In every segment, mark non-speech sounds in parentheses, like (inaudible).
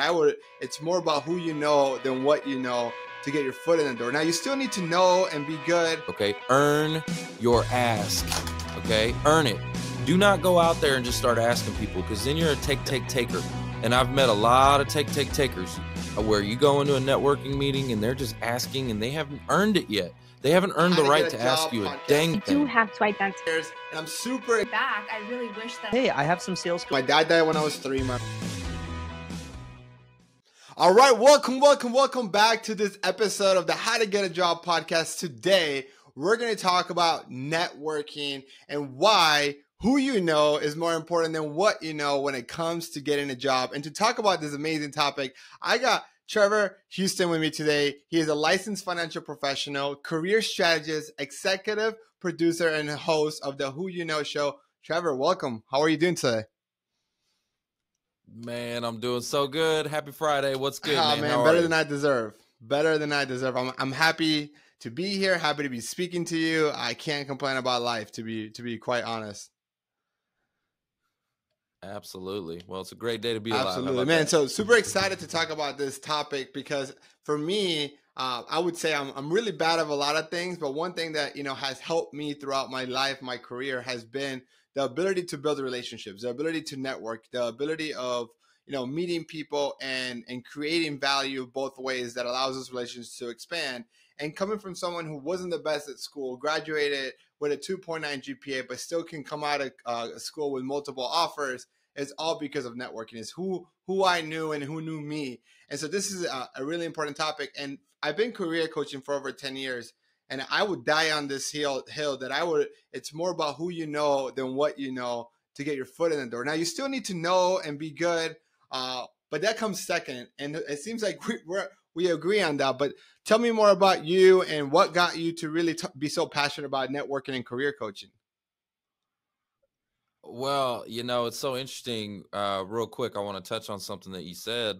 I would, it's more about who you know than what you know to get your foot in the door. Now, you still need to know and be good. Okay. Earn your ask. Okay. Earn it. Do not go out there and just start asking people because then you're a take, take, taker. And I've met a lot of take, take, takers uh, where you go into a networking meeting and they're just asking and they haven't earned it yet. They haven't earned the right to ask you podcast. a dang thing. You do have to identify. And I'm super back. I really wish that. Hey, I have some sales. My dad died when I was three. My all right, welcome, welcome, welcome back to this episode of the How to Get a Job podcast. Today, we're going to talk about networking and why who you know is more important than what you know when it comes to getting a job. And to talk about this amazing topic, I got Trevor Houston with me today. He is a licensed financial professional, career strategist, executive producer, and host of the Who You Know show. Trevor, welcome. How are you doing today? Man, I'm doing so good. Happy Friday. What's good, oh, man? man better than I deserve. Better than I deserve. I'm I'm happy to be here. Happy to be speaking to you. I can't complain about life. To be to be quite honest. Absolutely. Well, it's a great day to be alive. Absolutely, man. That? So super excited to talk about this topic because for me, uh, I would say I'm I'm really bad at a lot of things, but one thing that you know has helped me throughout my life, my career, has been the ability to build relationships, the ability to network, the ability of you know meeting people and and creating value both ways that allows those relations to expand. And coming from someone who wasn't the best at school, graduated with a 2.9 GPA, but still can come out of uh, school with multiple offers is all because of networking. Is who who I knew and who knew me. And so this is a, a really important topic. And I've been career coaching for over 10 years, and I would die on this hill hill that I would. It's more about who you know than what you know to get your foot in the door. Now you still need to know and be good. Uh, but that comes second, and it seems like we, (laughs) we're we agree on that. But tell me more about you and what got you to really t- be so passionate about networking and career coaching. Well, you know, it's so interesting. Uh, real quick, I want to touch on something that you said.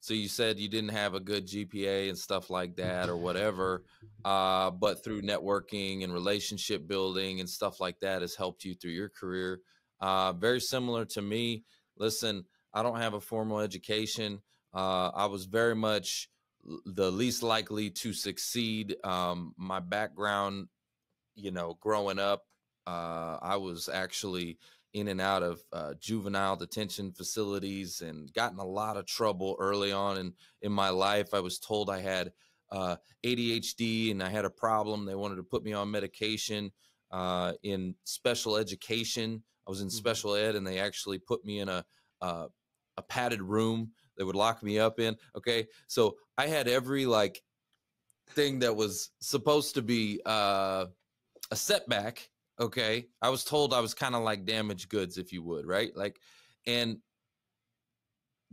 So you said you didn't have a good GPA and stuff like that or whatever, uh, but through networking and relationship building and stuff like that has helped you through your career. Uh, very similar to me. Listen, I don't have a formal education. Uh, I was very much the least likely to succeed. Um, my background, you know, growing up, uh, I was actually in and out of uh, juvenile detention facilities and gotten a lot of trouble early on in, in my life. I was told I had uh, ADHD and I had a problem. They wanted to put me on medication uh, in special education. I was in mm-hmm. special ed and they actually put me in a, uh, a padded room they would lock me up in. Okay. So I had every like thing that was supposed to be uh, a setback. Okay. I was told I was kind of like damaged goods, if you would, right? Like, and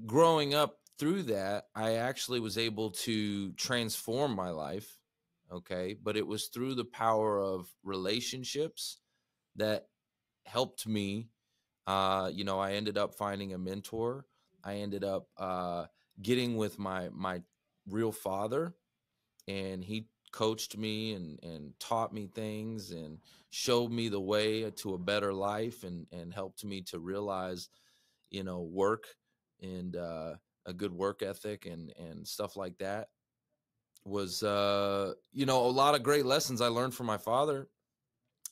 growing up through that, I actually was able to transform my life. Okay. But it was through the power of relationships that helped me. Uh, you know, I ended up finding a mentor I ended up uh, getting with my my real father, and he coached me and and taught me things and showed me the way to a better life and and helped me to realize, you know, work and uh, a good work ethic and and stuff like that was uh, you know a lot of great lessons I learned from my father.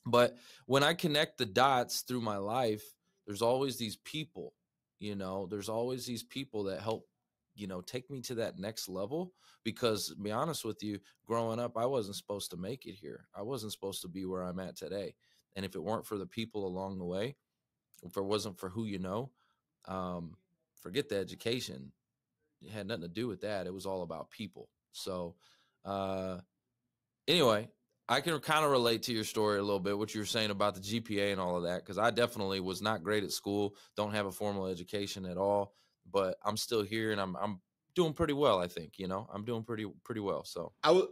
But when I connect the dots through my life, there's always these people you know there's always these people that help you know take me to that next level because be honest with you growing up i wasn't supposed to make it here i wasn't supposed to be where i'm at today and if it weren't for the people along the way if it wasn't for who you know um, forget the education it had nothing to do with that it was all about people so uh, anyway I can kind of relate to your story a little bit, what you were saying about the GPA and all of that, because I definitely was not great at school, don't have a formal education at all, but I'm still here and I'm I'm doing pretty well. I think you know I'm doing pretty pretty well. So I would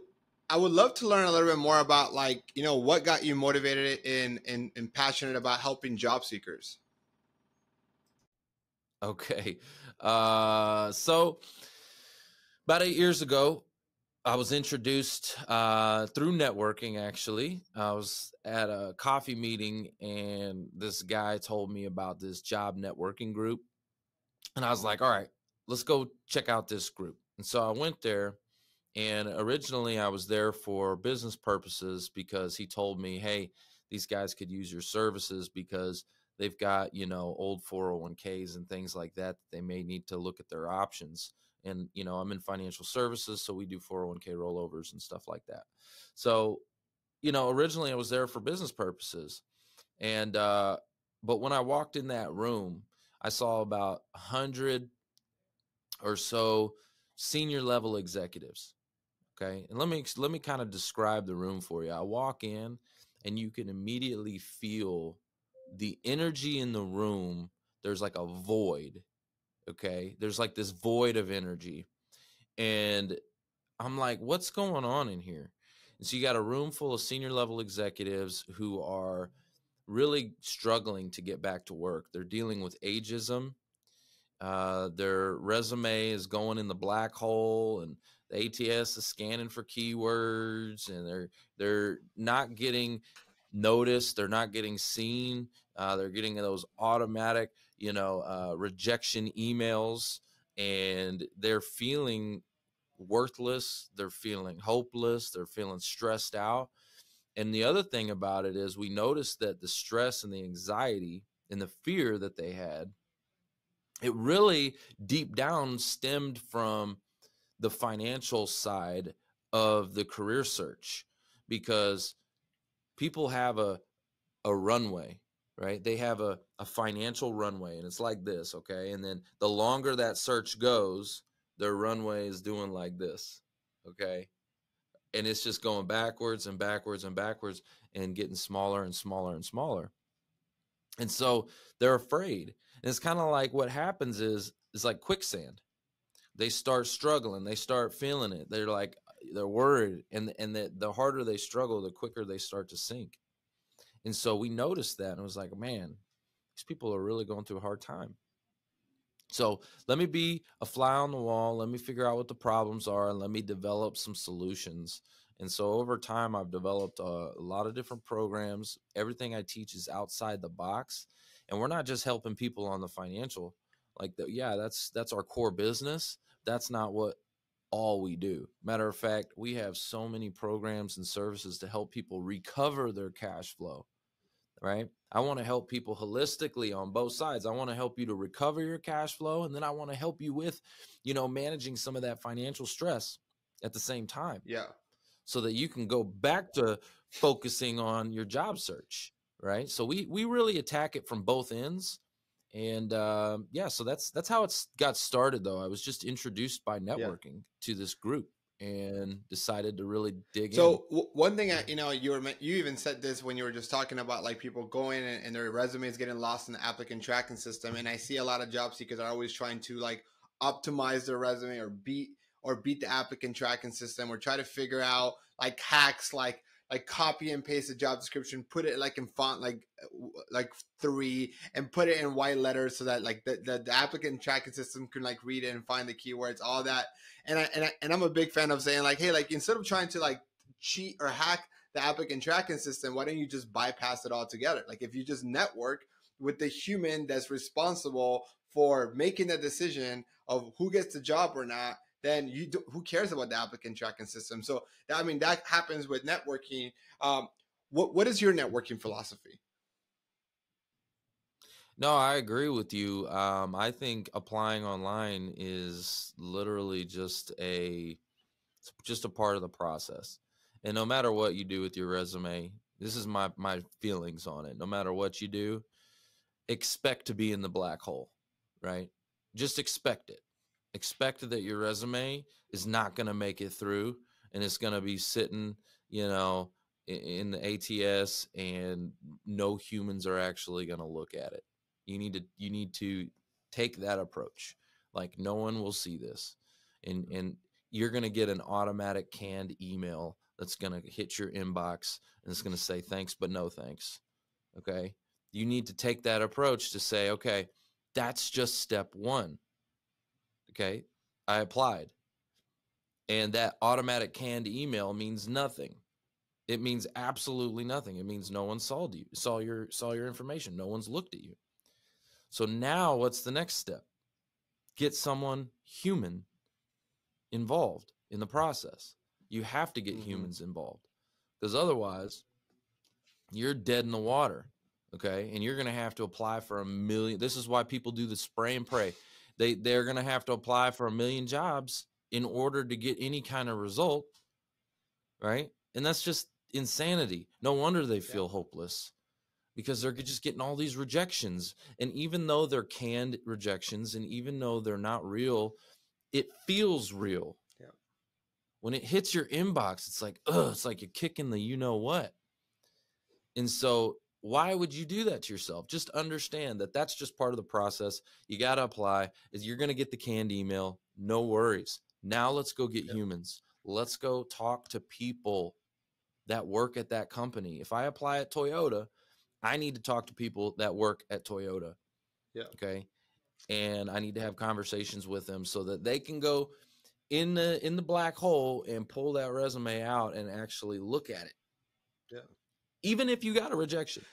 I would love to learn a little bit more about like you know what got you motivated and and, and passionate about helping job seekers. Okay, uh, so about eight years ago, I was introduced uh, through networking. Actually, I was at a coffee meeting, and this guy told me about this job networking group, and I was like, "All right, let's go check out this group." And so I went there, and originally I was there for business purposes because he told me, "Hey, these guys could use your services because they've got you know old 401ks and things like that. that they may need to look at their options." and you know i'm in financial services so we do 401k rollovers and stuff like that so you know originally i was there for business purposes and uh but when i walked in that room i saw about 100 or so senior level executives okay and let me let me kind of describe the room for you i walk in and you can immediately feel the energy in the room there's like a void Okay. There's like this void of energy. And I'm like, what's going on in here? And so you got a room full of senior level executives who are really struggling to get back to work. They're dealing with ageism. Uh, their resume is going in the black hole, and the ATS is scanning for keywords, and they're they're not getting noticed. They're not getting seen. Uh, they're getting those automatic you know, uh, rejection emails, and they're feeling worthless, they're feeling hopeless, they're feeling stressed out. And the other thing about it is, we noticed that the stress and the anxiety and the fear that they had, it really deep down stemmed from the financial side of the career search because people have a, a runway, right? They have a, a financial runway and it's like this okay and then the longer that search goes their runway is doing like this okay and it's just going backwards and backwards and backwards and getting smaller and smaller and smaller and so they're afraid and it's kind of like what happens is it's like quicksand they start struggling they start feeling it they're like they're worried and and the, the harder they struggle the quicker they start to sink and so we noticed that and it was like man these people are really going through a hard time. So let me be a fly on the wall. Let me figure out what the problems are and let me develop some solutions. And so over time, I've developed uh, a, lot of different programs. Everything I teach is outside the box. And we're not just helping people on the financial, like the, yeah, that's, that's our core business. That's not what all we do. Matter of fact, we have so many programs and services to help people recover their cash flow right? I want to help people holistically on both sides. I want to help you to recover your cash flow and then I want to help you with, you know, managing some of that financial stress at the same time. Yeah. So that you can go back to focusing on your job search, right? So we we really attack it from both ends. And uh, yeah, so that's that's how it's got started though. I was just introduced by networking yeah. to this group and decided to really dig so in. So one thing I, you know, you were you even said this when you were just talking about like people going and, and their resumes getting lost in the applicant tracking system, and I mm-hmm. see a lot of job seekers are always trying to like optimize their resume or beat or beat the applicant tracking system or try to figure out like hacks like like copy and paste the job description, put it like in font like like three, and put it in white letters so that like the, the, the applicant tracking system can like read it and find the keywords, all that. And I and I, and I'm a big fan of saying like, hey, like instead of trying to like cheat or hack the applicant tracking system, why don't you just bypass it all together? Like if you just network with the human that's responsible for making the decision of who gets the job or not then you do, who cares about the applicant tracking system? So I mean that happens with networking. Um, what what is your networking philosophy? No, I agree with you. Um, I think applying online is literally just a just a part of the process. And no matter what you do with your resume, this is my my feelings on it. No matter what you do, expect to be in the black hole, right? Just expect it expect that your resume is not going to make it through and it's going to be sitting, you know, in the ATS and no humans are actually going to look at it. You need to you need to take that approach. Like no one will see this. And and you're going to get an automatic canned email that's going to hit your inbox and it's going to say thanks but no thanks. Okay? You need to take that approach to say, okay, that's just step 1. Okay. I applied. And that automatic canned email means nothing. It means absolutely nothing. It means no one saw you, saw your saw your information. No one's looked at you. So now what's the next step? Get someone human involved in the process. You have to get mm-hmm. humans involved because otherwise you're dead in the water. Okay. And you're going to have to apply for a million. This is why people do the spray and pray. They they're going to have to apply for a million jobs in order to get any kind of result, right? And that's just insanity. No wonder they feel yeah. hopeless because they're just getting all these rejections. And even though they're canned rejections and even though they're not real, it feels real. Yeah. When it hits your inbox, it's like, oh, it's like you're kicking the you know what. And so why would you do that to yourself just understand that that's just part of the process you got to apply is you're going to get the canned email no worries now let's go get yep. humans let's go talk to people that work at that company if i apply at toyota i need to talk to people that work at toyota yeah okay and i need to have conversations with them so that they can go in the in the black hole and pull that resume out and actually look at it even if you got a rejection.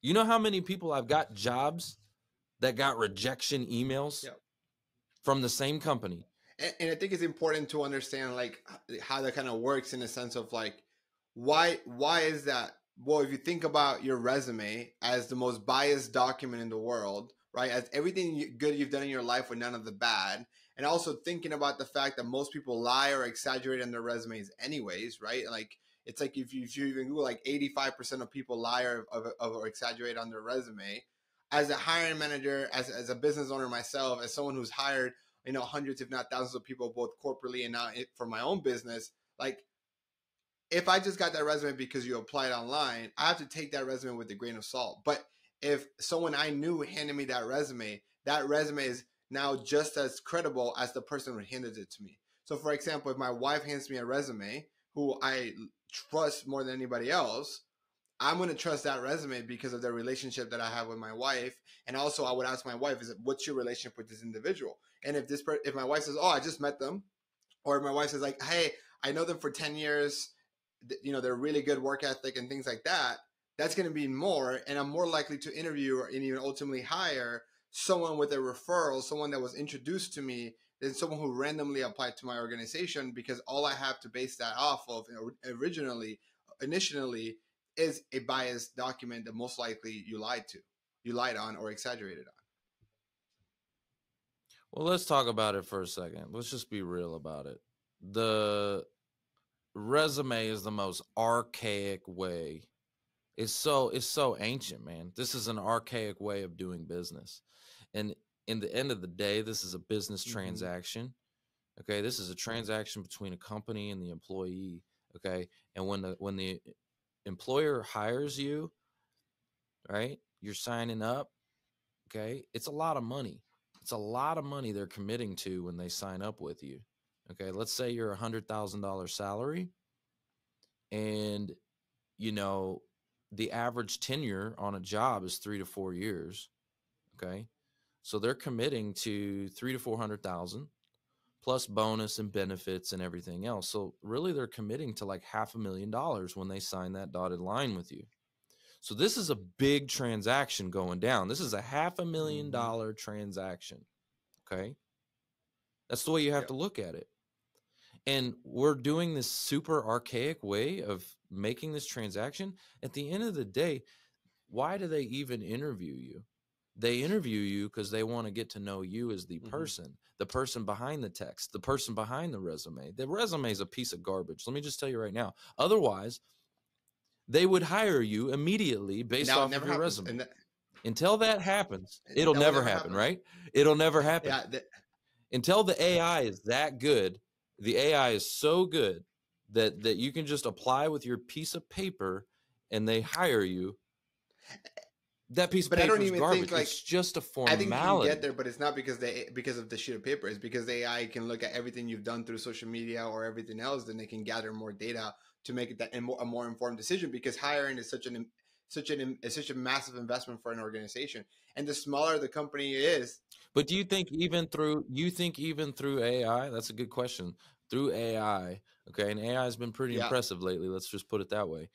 You know how many people I've got jobs that got rejection emails yep. from the same company. And, and I think it's important to understand like how that kind of works in a sense of like why why is that? Well, if you think about your resume as the most biased document in the world, right? As everything good you've done in your life with none of the bad, and also thinking about the fact that most people lie or exaggerate on their resumes anyways, right? Like it's like if you, if you even Google like 85% of people lie or, or, or exaggerate on their resume. As a hiring manager, as, as a business owner myself, as someone who's hired, you know, hundreds, if not thousands of people, both corporately and now for my own business, like if I just got that resume because you applied online, I have to take that resume with a grain of salt. But if someone I knew handed me that resume, that resume is now just as credible as the person who handed it to me. So, for example, if my wife hands me a resume, who I trust more than anybody else, I'm going to trust that resume because of the relationship that I have with my wife. And also, I would ask my wife, "Is what's your relationship with this individual?" And if this, if my wife says, "Oh, I just met them," or my wife says, "Like, hey, I know them for ten years," you know, they're really good work ethic and things like that. That's going to be more, and I'm more likely to interview and even ultimately hire someone with a referral, someone that was introduced to me than someone who randomly applied to my organization because all I have to base that off of originally, initially, is a biased document that most likely you lied to, you lied on, or exaggerated on. Well, let's talk about it for a second. Let's just be real about it. The resume is the most archaic way. It's so it's so ancient, man. This is an archaic way of doing business. And in the end of the day, this is a business mm-hmm. transaction. Okay, this is a transaction between a company and the employee. Okay, and when the when the employer hires you, right, you're signing up. Okay, it's a lot of money. It's a lot of money they're committing to when they sign up with you. Okay, let's say you're a hundred thousand dollar salary, and you know the average tenure on a job is three to four years. Okay, so they're committing to three to four hundred thousand plus bonus and benefits and everything else. So really they're committing to like half a million dollars when they sign that dotted line with you. So this is a big transaction going down. This is a half a million mm-hmm. dollar transaction. Okay. That's the way you have to look at it. And we're doing this super archaic way of making this transaction. At the end of the day, why do they even interview you? they interview you because they want to get to know you as the mm-hmm. person, the person behind the text, the person behind the resume. The resume is a piece of garbage. Let me just tell you right now. Otherwise, they would hire you immediately based now, off of your happens. resume. Until that happens, it'll never, never happen, happen, right? It'll never happen. Yeah, Until the AI is that good, the AI is so good that that you can just apply with your piece of paper and they hire you that piece but I don't even garbage. think like it's just a formality. I think you can get there, but it's not because they because of the sheet of paper. It's because AI can look at everything you've done through social media or everything else, then they can gather more data to make it that a more informed decision. Because hiring is such an such an such a massive investment for an organization, and the smaller the company is. But do you think even through you think even through AI? That's a good question. Through AI, okay, and AI has been pretty yeah. impressive lately. Let's just put it that way.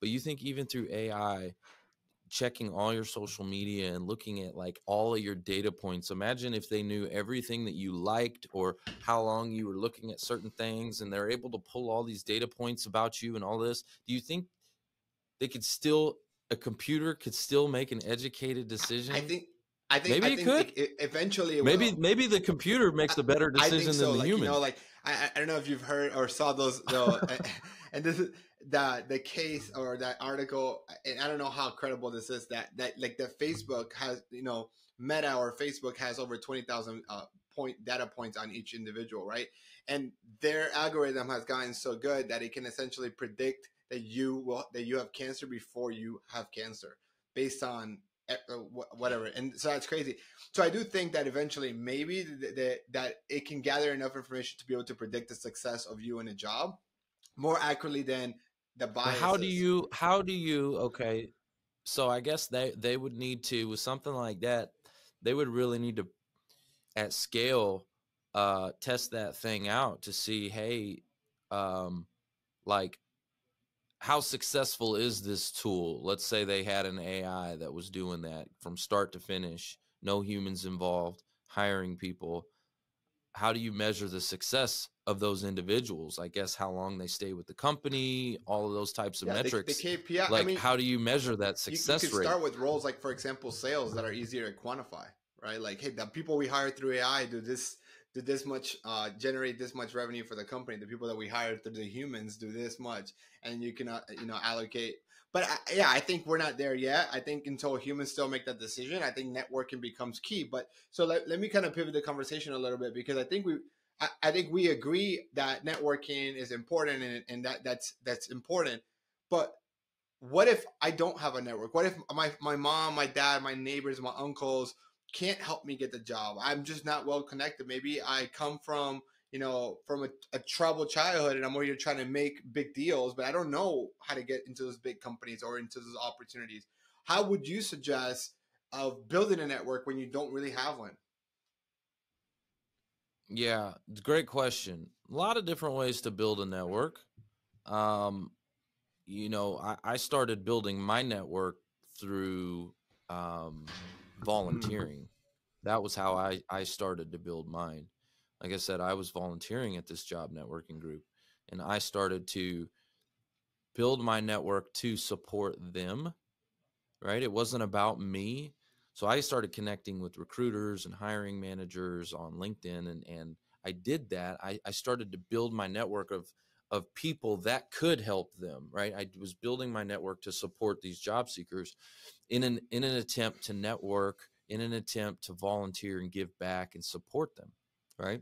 But you think even through AI, checking all your social media and looking at like all of your data points. Imagine if they knew everything that you liked or how long you were looking at certain things and they're able to pull all these data points about you and all this. Do you think they could still a computer could still make an educated decision? I think I think maybe I think it could it, eventually. It maybe will. maybe the computer makes a better decision so. than the like, human. You know, like I, I don't know if you've heard or saw those. No, (laughs) and this is that the case or that article, and I don't know how credible this is. That that like that Facebook has, you know, Meta or Facebook has over twenty thousand uh, point data points on each individual, right? And their algorithm has gotten so good that it can essentially predict that you will that you have cancer before you have cancer based on eh, uh, whatever. And so that's crazy. So I do think that eventually maybe that that it can gather enough information to be able to predict the success of you in a job more accurately than the bias. How do you? How do you? Okay, so I guess they they would need to with something like that. They would really need to, at scale, uh, test that thing out to see, hey, um, like, how successful is this tool? Let's say they had an AI that was doing that from start to finish, no humans involved, hiring people how do you measure the success of those individuals? I guess how long they stay with the company, all of those types of yeah, metrics. The, the KPI. Like, I mean, how do you measure that success you, you could Start with roles like, for example, sales that are easier to quantify, right? Like, hey, the people we hire through AI do this do this much uh, generate this much revenue for the company the people that we hire through the humans do this much and you cannot, uh, you know allocate but I, yeah, I think we're not there yet. I think until humans still make that decision, I think networking becomes key. But so let, let me kind of pivot the conversation a little bit because I think we I, I think we agree that networking is important and, and that that's that's important. But what if I don't have a network? What if my my mom, my dad, my neighbors, my uncles can't help me get the job? I'm just not well connected. Maybe I come from you know, from a, a troubled childhood, and I'm already trying to make big deals, but I don't know how to get into those big companies or into those opportunities. How would you suggest of building a network when you don't really have one? Yeah, great question. A lot of different ways to build a network. Um, you know, I, I started building my network through um, mm-hmm. volunteering. That was how I, I started to build mine like I said, I was volunteering at this job networking group and I started to build my network to support them, right? It wasn't about me. So I started connecting with recruiters and hiring managers on LinkedIn and, and I did that. I, I started to build my network of, of people that could help them, right? I was building my network to support these job seekers in an, in an attempt to network, in an attempt to volunteer and give back and support them right?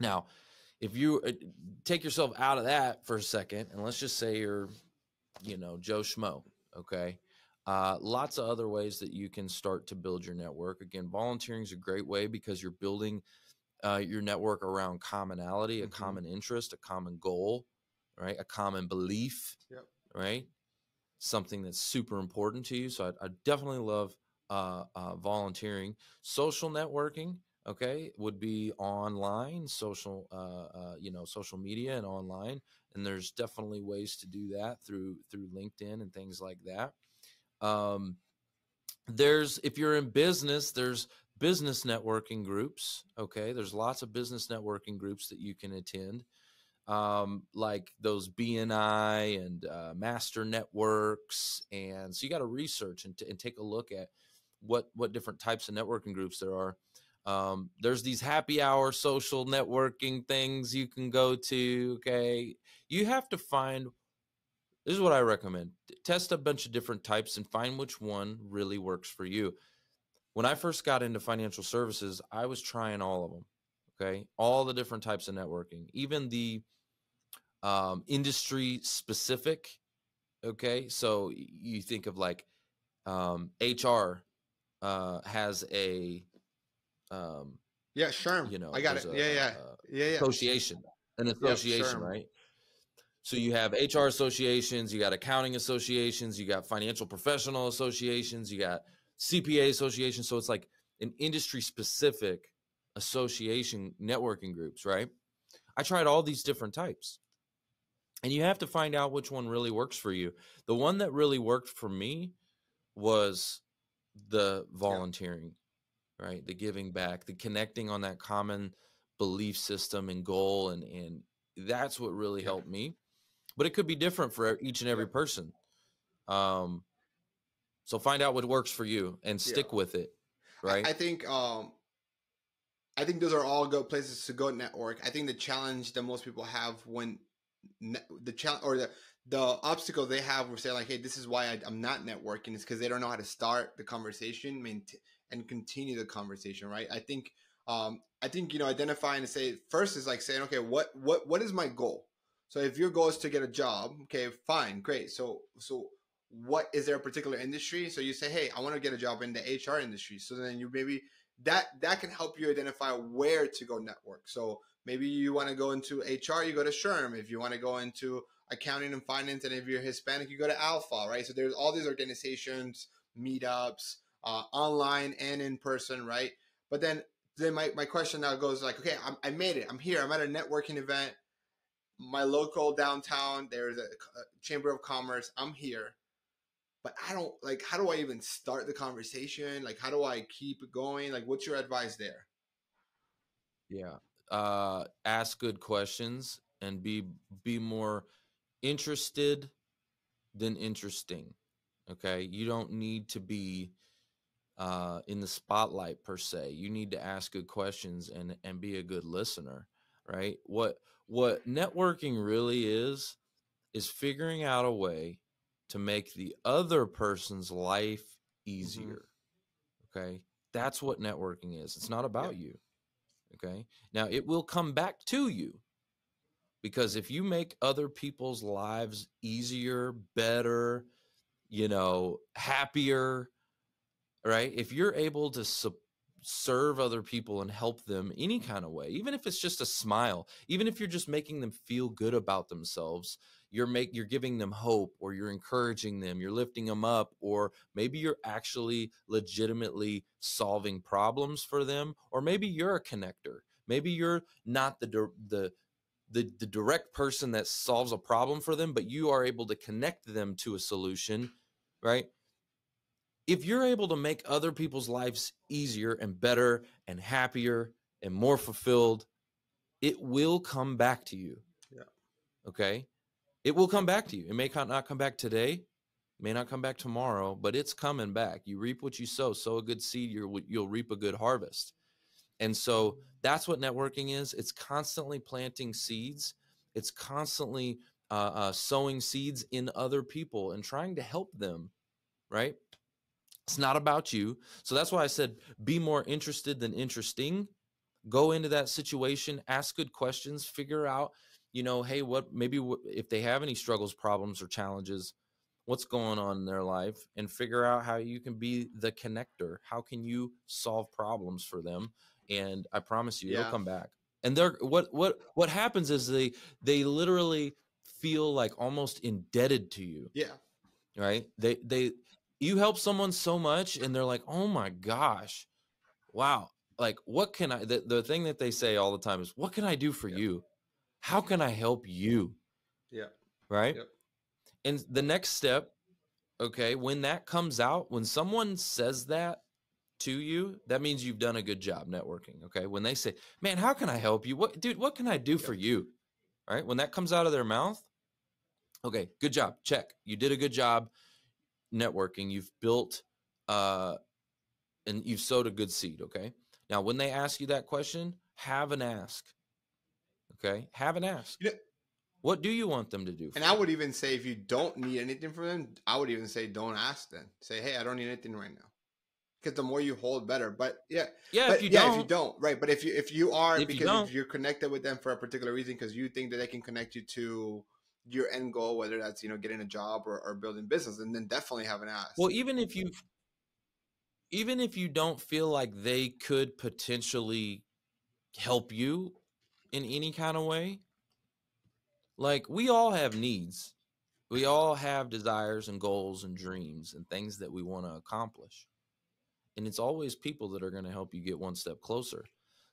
Now, if you uh, take yourself out of that for a second, and let's just say you're, you know, Joe Schmo, okay? Uh, lots of other ways that you can start to build your network. Again, volunteering is a great way because you're building uh, your network around commonality, a mm-hmm. common interest, a common goal, right? A common belief, yep. right? Something that's super important to you. So I, definitely love uh, uh, volunteering, social networking okay would be online social uh, uh, you know social media and online and there's definitely ways to do that through through linkedin and things like that um, there's if you're in business there's business networking groups okay there's lots of business networking groups that you can attend um, like those bni and uh, master networks and so you got to research and, t- and take a look at what what different types of networking groups there are um, there's these happy hour social networking things you can go to. Okay. You have to find, this is what I recommend test a bunch of different types and find which one really works for you. When I first got into financial services, I was trying all of them. Okay. All the different types of networking, even the um, industry specific. Okay. So you think of like um, HR uh, has a, um, yeah, Sherm. You know, I got it. A, yeah, yeah. A, uh, a yeah, yeah. Association, an association, yeah, right? So you have HR associations, you got accounting associations, you got financial professional associations, you got CPA associations. So it's like an industry specific association networking groups, right? I tried all these different types. And you have to find out which one really works for you. The one that really worked for me was the volunteering right? The giving back, the connecting on that common belief system and goal. And, and that's what really yeah. helped me. But it could be different for each and every person. Um, so find out what works for you and stick yeah. with it. Right. I, I think um, I think those are all good places to go network. I think the challenge that most people have when ne- the challenge or the, the obstacle they have we're saying, like, hey, this is why I, am not networking is because they don't know how to start the conversation maintain, and continue the conversation, right? I think um, I think you know identifying and say first is like saying, okay, what what what is my goal? So if your goal is to get a job, okay, fine, great. So so what is there a particular industry? So you say, hey, I want to get a job in the HR industry. So then you maybe that that can help you identify where to go network. So maybe you want to go into HR, you go to Sherm. If you want to go into accounting and finance. And if you're Hispanic, you go to Alpha, right? So there's all these organizations, meetups, uh, online and in person, right? But then then my, my question now goes like, okay, I'm, i made it. I'm here. I'm at a networking event. My local downtown, there's a, a chamber of commerce. I'm here. But I don't like, how do I even start the conversation? Like, how do I keep going? Like, what's your advice there? Yeah. Uh, ask good questions and be, be more interested than interesting. Okay. You don't need to be uh, in the spotlight per se. You need to ask good questions and, and be a good listener, right? What, what networking really is, is figuring out a way to make the other person's life mm-hmm. easier. Mm-hmm. Okay. That's what networking is. It's not about yeah. you. Okay. Now it will come back to you because if you make other people's lives easier, better, you know, happier, right? If you're able to serve other people and help them any kind of way even if it's just a smile even if you're just making them feel good about themselves you're make you're giving them hope or you're encouraging them you're lifting them up or maybe you're actually legitimately solving problems for them or maybe you're a connector maybe you're not the the the, the direct person that solves a problem for them, but you are able to connect them to a solution, right? If you're able to make other people's lives easier and better and happier and more fulfilled, it will come back to you. Yeah. Okay. It will come back to you. It may not come back today, may not come back tomorrow, but it's coming back. You reap what you sow. Sow a good seed, you'll reap a good harvest. And so that's what networking is. It's constantly planting seeds. It's constantly uh, uh, sowing seeds in other people and trying to help them, right? It's not about you. So that's why I said be more interested than interesting. Go into that situation, ask good questions, figure out, you know, hey, what maybe if they have any struggles, problems, or challenges, what's going on in their life, and figure out how you can be the connector. How can you solve problems for them? and I promise you, yeah. it'll come back. And they're what what what happens is they they literally feel like almost indebted to you. Yeah. Right. They they you help someone so much, and they're like, oh my gosh, wow. Like, what can I? The, the thing that they say all the time is, what can I do for yeah. you? How can I help you? Yeah. Right. Yep. And the next step, okay, when that comes out, when someone says that, to you, that means you've done a good job networking. Okay. When they say, man, how can I help you? What, dude, what can I do yep. for you? All right. When that comes out of their mouth, okay, good job. Check. You did a good job networking. You've built, uh, and you've sowed a good seed. Okay. Now, when they ask you that question, have an ask. Okay. Have an ask. You know, what do you want them to do? and I you? would even say, if you don't need anything from them, I would even say, don't ask them. Say, hey, I don't need anything right now because the more you hold, better. But yeah, yeah, but, if you yeah, don't, if you don't, right? But if you if you are if because you if you're connected with them for a particular reason, because you think that they can connect you to your end goal, whether that's you know getting a job or, or building business, and then definitely have an ask. Well, even if you even if you don't feel like they could potentially help you in any kind of way, like we all have needs. We all have desires and goals and dreams and things that we want to accomplish and it's always people that are going to help you get one step closer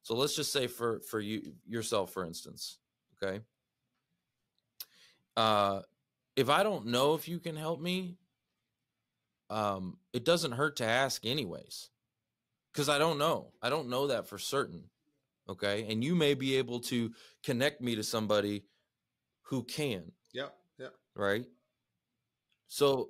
so let's just say for for you yourself for instance okay uh if i don't know if you can help me um it doesn't hurt to ask anyways because i don't know i don't know that for certain okay and you may be able to connect me to somebody who can yeah yeah right so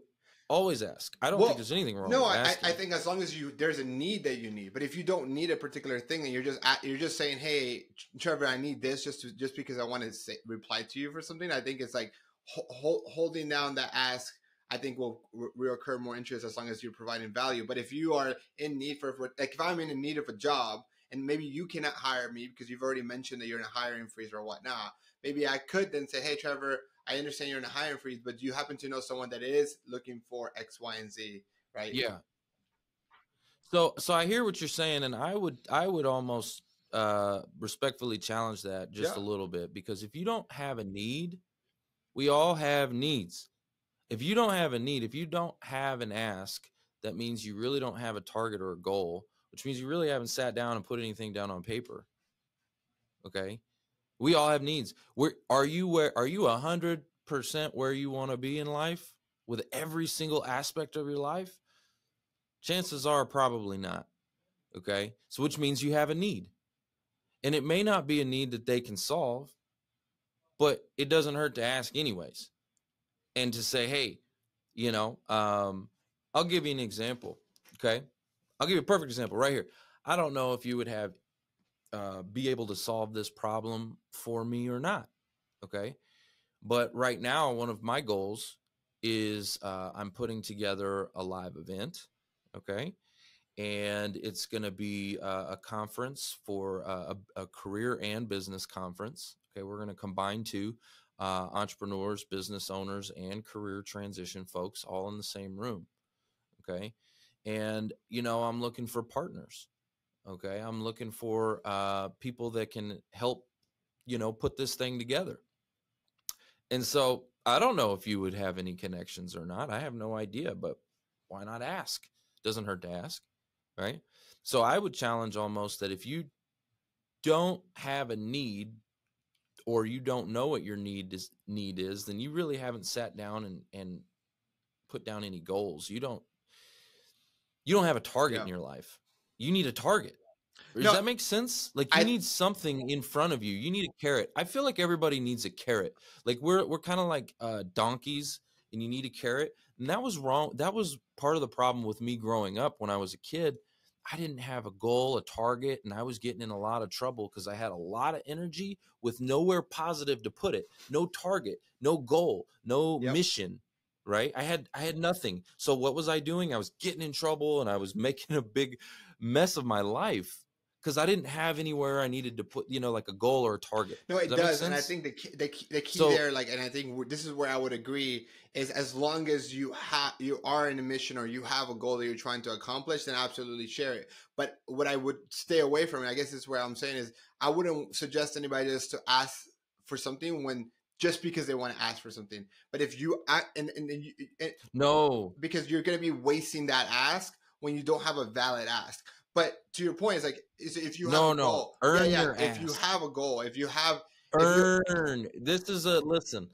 Always ask. I don't well, think there's anything wrong. No, I, I, think as long as you there's a need that you need. But if you don't need a particular thing and you're just you're just saying, "Hey, Trevor, I need this just to, just because I want to say, reply to you for something," I think it's like ho- holding down that ask. I think will re- reoccur more interest as long as you're providing value. But if you are in need for like if I'm in need of a job and maybe you cannot hire me because you've already mentioned that you're in a hiring freeze or whatnot, maybe I could then say, "Hey, Trevor." I understand you're in a hiring freeze, but you happen to know someone that is looking for X, Y, and Z, right? Yeah. So, so I hear what you're saying, and I would, I would almost uh, respectfully challenge that just yeah. a little bit because if you don't have a need, we all have needs. If you don't have a need, if you don't have an ask, that means you really don't have a target or a goal, which means you really haven't sat down and put anything down on paper. Okay. We all have needs. Where are you? Where are you? A hundred percent where you want to be in life with every single aspect of your life? Chances are probably not. Okay, so which means you have a need, and it may not be a need that they can solve, but it doesn't hurt to ask anyways, and to say, hey, you know, um, I'll give you an example. Okay, I'll give you a perfect example right here. I don't know if you would have uh, be able to solve this problem for me or not. Okay. But right now, one of my goals is uh, I'm putting together a live event. Okay. And it's going to be uh, a conference for uh, a, a, career and business conference. Okay. We're going to combine two uh, entrepreneurs, business owners, and career transition folks all in the same room. Okay. And, you know, I'm looking for partners. Okay. I'm looking for uh, people that can help, you know, put this thing together. And so I don't know if you would have any connections or not. I have no idea, but why not ask? Doesn't hurt to ask. Right. So I would challenge almost that if you don't have a need or you don't know what your need is need is, then you really haven't sat down and, and put down any goals. You don't you don't have a target yeah. in your life you need a target. Does no, that make sense? Like you I, need something in front of you. You need a carrot. I feel like everybody needs a carrot. Like we're we're kind of like uh, donkeys, and you need a carrot. And that was wrong. That was part of the problem with me growing up when I was a kid. I didn't have a goal, a target, and I was getting in a lot of trouble because I had a lot of energy with nowhere positive to put it. No target, no goal, no yep. mission right i had i had nothing so what was i doing i was getting in trouble and i was (laughs) making a big mess of my life because I didn't have anywhere I needed to put, you know, like a goal or a target. No, it does, does and I think the key, the key, the key so, there, like, and I think this is where I would agree is as long as you have you are in a mission or you have a goal that you're trying to accomplish, then absolutely share it. But what I would stay away from, I guess this is where I'm saying is, I wouldn't suggest anybody just to ask for something when just because they want to ask for something. But if you and and, and, and no, because you're going to be wasting that ask when you don't have a valid ask. But to your point, it's like if you have no, a no. goal, earn yeah, yeah. your if ask. you have a goal, if you have earn. This is a listen.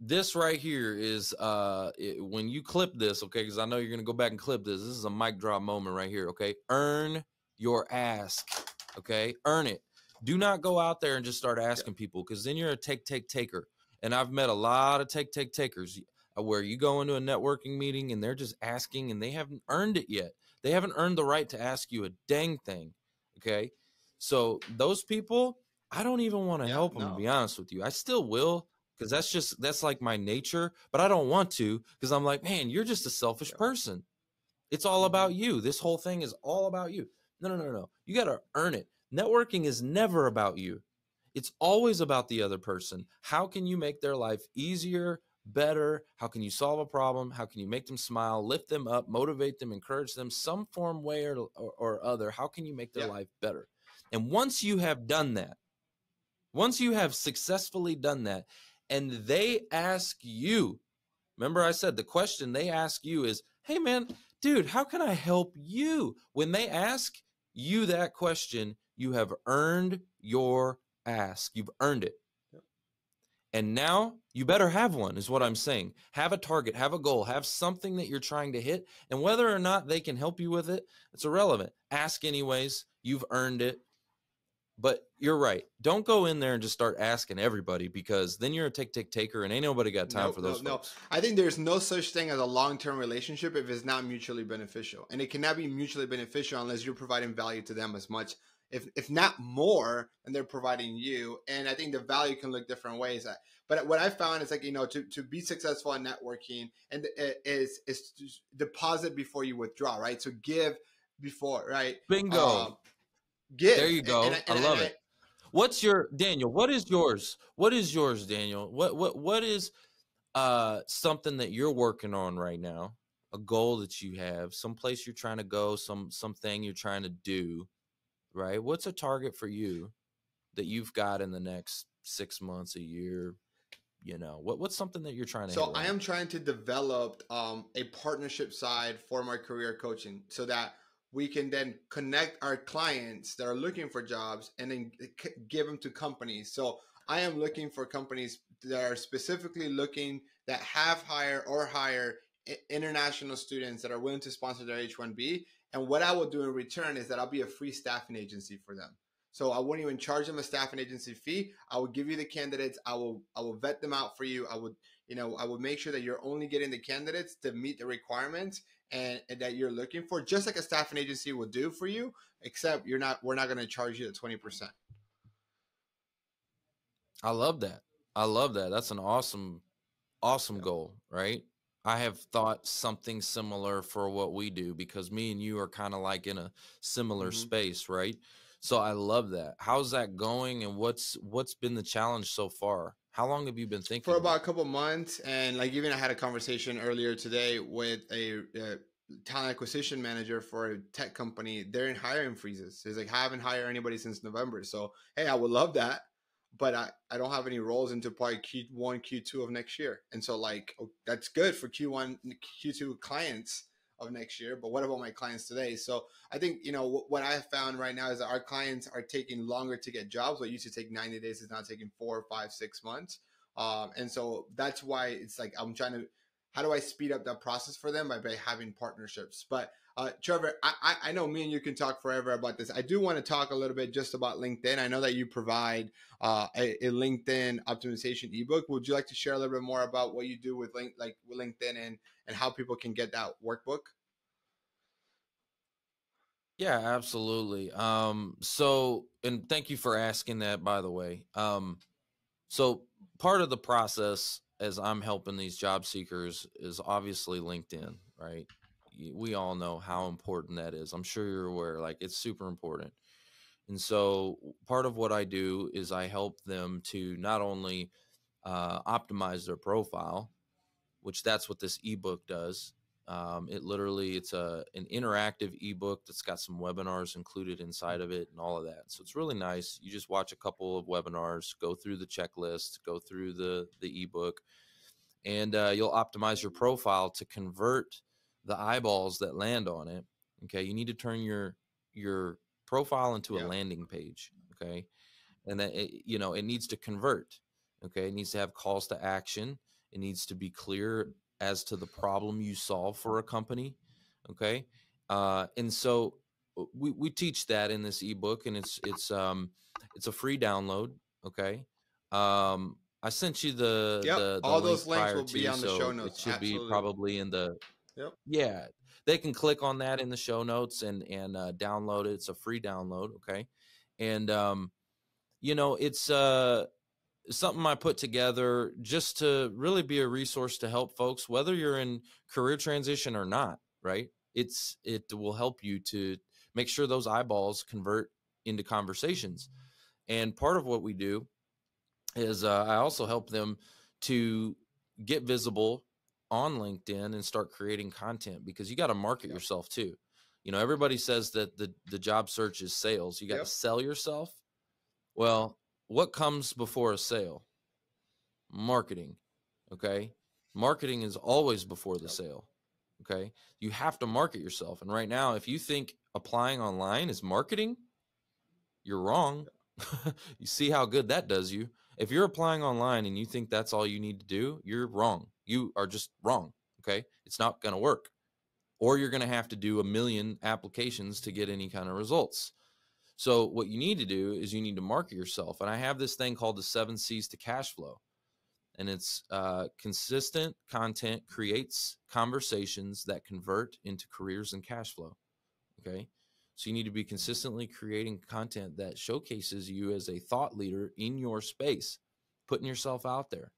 This right here is uh it, when you clip this, okay? Because I know you're gonna go back and clip this. This is a mic drop moment right here, okay? Earn your ask, okay? Earn it. Do not go out there and just start asking yeah. people because then you're a take, take, taker. And I've met a lot of take, take, takers. Uh, where you go into a networking meeting and they're just asking and they haven't earned it yet. They haven't earned the right to ask you a dang thing. Okay. So those people, I don't even want to yeah, help them, no. to be honest with you. I still will because that's just, that's like my nature, but I don't want to because I'm like, man, you're just a selfish person. It's all mm-hmm. about you. This whole thing is all about you. No, no, no, no. You got to earn it. Networking is never about you. It's always about the other person. How can you make their life easier better? How can you solve a problem? How can you make them smile, lift them up, motivate them, encourage them some form, way, or, or, or other? How can you make their yeah. life better? And once you have done that, once you have successfully done that, and they ask you, remember I said the question they ask you is, hey man, dude, how can I help you? When they ask you that question, you have earned your ask. You've earned it. Yep. And now you better have one, is what I'm saying. Have a target, have a goal, have something that you're trying to hit. And whether or not they can help you with it, it's irrelevant. Ask anyways. You've earned it. But you're right. Don't go in there and just start asking everybody because then you're a tick tick taker and ain't nobody got time no, for those. No, folks. no, I think there's no such thing as a long term relationship if it's not mutually beneficial, and it cannot be mutually beneficial unless you're providing value to them as much if if not more, and they're providing you. And I think the value can look different ways. But what I found is like you know to to be successful in networking and uh, is is deposit before you withdraw, right? So give before, right? Bingo. Um, give. There you go. And, and, and, I love it. What's your Daniel? What is yours? What is yours, Daniel? What what what is uh something that you're working on right now? A goal that you have, some place you're trying to go, some something you're trying to do right? What's a target for you that you've got in the next six months, a year? You know, what what's something that you're trying to? So I am trying to develop um, a partnership side for my career coaching, so that we can then connect our clients that are looking for jobs and then give them to companies. So I am looking for companies that are specifically looking that have higher or higher international students that are willing to sponsor their H1B and what I will do in return is that I'll be a free staffing agency for them. So I wouldn't even charge them a staffing agency fee. I will give you the candidates. I will I will vet them out for you. I would you know I would make sure that you're only getting the candidates to meet the requirements and, and that you're looking for, just like a staffing agency will do for you. Except you're not we're not going to charge you the twenty percent. I love that. I love that. That's an awesome, awesome yeah. goal, right? I have thought something similar for what we do because me and you are kind of like in a similar mm-hmm. space, right? So I love that. How's that going and what's what's been the challenge so far? How long have you been thinking? For about, about? a couple months and like even I had a conversation earlier today with a uh, talent acquisition manager for a tech company. They're in hiring freezes. It's like, I haven't hired anybody since November. So, hey, I would love that but I, I don't have any roles into probably Q1, Q2 of next year. And so, like, that's good for Q1, Q2 clients of next year. But what about my clients today? So, I think, you know, what I found right now is that our clients are taking longer to get jobs. What used to take 90 days is now taking four, five, six months. Um, and so that's why it's like, I'm trying to, how do I speed up that process for them by, by having partnerships? But uh, Trevor, I, I know me and you can talk forever about this. I do want to talk a little bit just about LinkedIn. I know that you provide uh, a, a, LinkedIn optimization ebook. Would you like to share a little bit more about what you do with link, like with LinkedIn and and how people can get that workbook? Yeah, absolutely. Um, so, and thank you for asking that, by the way. Um, so, part of the process as I'm helping these job seekers is obviously LinkedIn, right? we all know how important that is. I'm sure you're aware, like it's super important. And so part of what I do is I help them to not only uh, optimize their profile, which that's what this ebook does. Um, it literally it's a an interactive ebook that's got some webinars included inside of it and all of that. So it's really nice. You just watch a couple of webinars, go through the checklist, go through the the ebook, and uh, you'll optimize your profile to convert the eyeballs that land on it. Okay, you need to turn your your profile into yeah. a landing page. Okay, and that it, you know it needs to convert. Okay, it needs to have calls to action. It needs to be clear as to the problem you solve for a company. Okay, uh, and so uh, we, we teach that in this ebook, and it's it's um it's a free download. Okay, um, I sent you the, yep. the, the all those links will be on the show notes. It should Absolutely. be probably in the Yep. Yeah, they can click on that in the show notes and and uh, download it. It's a free download. Okay, and um, you know it's uh something I put together just to really be a resource to help folks, whether you're in career transition or not. Right. It's it will help you to make sure those eyeballs convert into conversations. And part of what we do is uh, I also help them to get visible on LinkedIn and start creating content because you got to market yeah. yourself too. You know, everybody says that the the job search is sales. You got to yep. sell yourself. Well, what comes before a sale? Marketing. Okay? Marketing is always before the yep. sale. Okay? You have to market yourself. And right now, if you think applying online is marketing, you're wrong. (laughs) you see how good that does you. If you're applying online and you think that's all you need to do, you're wrong you are just wrong. Okay. It's not going to work. Or you're going to have to do a million applications to get any kind of results. So, what you need to do is you need to market yourself. And I have this thing called the seven C's to cash flow. And it's uh, consistent content creates conversations that convert into careers and cash flow. Okay. So you need to be consistently creating content that showcases you as a thought leader in your space, putting yourself out there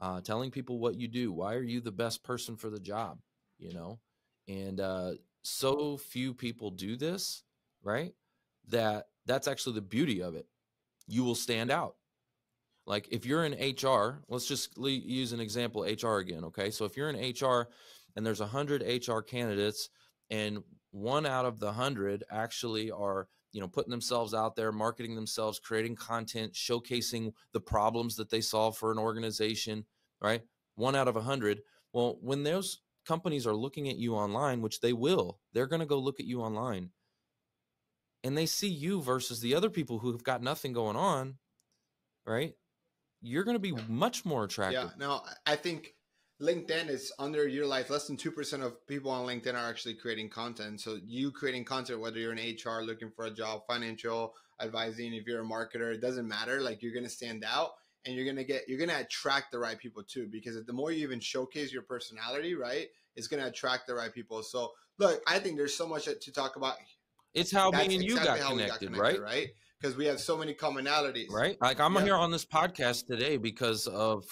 uh, telling people what you do. Why are you the best person for the job? You know, and uh, so few people do this, right? That that's actually the beauty of it. You will stand out. Like if you're in HR, let's just use an example HR again, okay? So if you're in HR and there's 100 HR candidates and one out of the 100 actually are you know, putting themselves out there, marketing themselves, creating content, showcasing the problems that they solve for an organization, right? One out of a hundred. Well, when those companies are looking at you online, which they will, they're going to go look at you online and they see you versus the other people who have got nothing going on, right? You're going to be much more attractive. Yeah. No, I think LinkedIn is underutilized. Less than 2% of people on LinkedIn are actually creating content. So, you creating content, whether you're in HR, looking for a job, financial advising, if you're a marketer, it doesn't matter. Like, you're going to stand out and you're going to get, you're going to attract the right people too. Because the more you even showcase your personality, right, it's going to attract the right people. So, look, I think there's so much to talk about. It's how That's me and exactly you got connected, got connected, right? Right because we have so many commonalities. Right. Like I'm yeah. here on this podcast today because of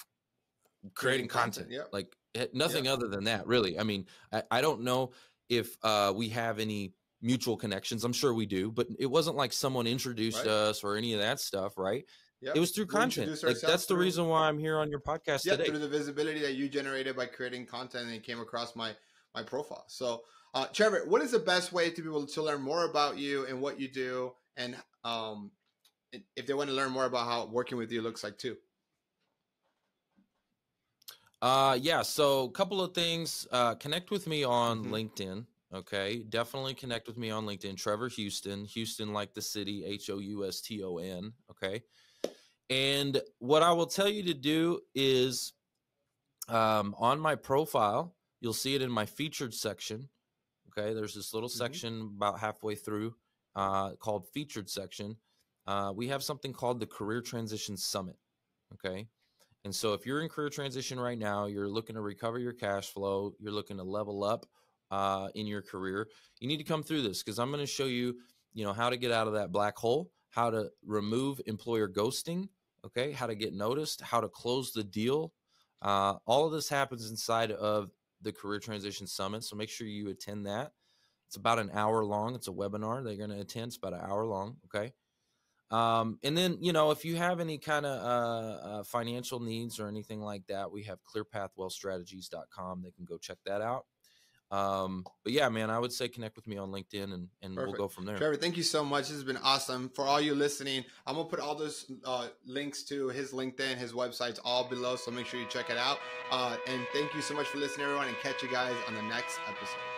creating content. Yeah. Like eh, nothing yeah. other than that, really. I mean, I, I don't know if uh, we have any mutual connections. I'm sure we do, but it wasn't like someone introduced right. us or any of that stuff, right? Yep. It was through content. Like, that's through, the reason why I'm here on your podcast yeah, today. Through the visibility that you generated by creating content and came across my my profile. So, uh, Trevor, what is the best way to be able to learn more about you and what you do, and um, if they want to learn more about how working with you looks like too? Uh, yeah. So, a couple of things. Uh, connect with me on mm-hmm. LinkedIn. Okay, definitely connect with me on LinkedIn. Trevor Houston, Houston like the city, H O U S T O N. Okay, and what I will tell you to do is, um, on my profile, you'll see it in my featured section. Okay, there's this little mm-hmm. section about halfway through, uh, called featured section. Uh, we have something called the Career Transition Summit. Okay, and so, if you're in career transition right now, you're looking to recover your cash flow, you're looking to level up uh, in your career, you need to come through this because I'm going to show you, you know, how to get out of that black hole, how to remove employer ghosting, okay, how to get noticed, how to close the deal. Uh, all of this happens inside of the Career Transition Summit. So make sure you attend that. It's about an hour long. It's a webinar they're going to attend. It's about an hour long. Okay. Um, and then, you know, if you have any kind of uh, uh, financial needs or anything like that, we have clearpathwellstrategies.com. They can go check that out. Um, but yeah, man, I would say connect with me on LinkedIn and, and we'll go from there. Trevor, thank you so much. This has been awesome. For all you listening, I'm going to put all those uh, links to his LinkedIn, his websites all below. So make sure you check it out. Uh, and thank you so much for listening, everyone, and catch you guys on the next episode.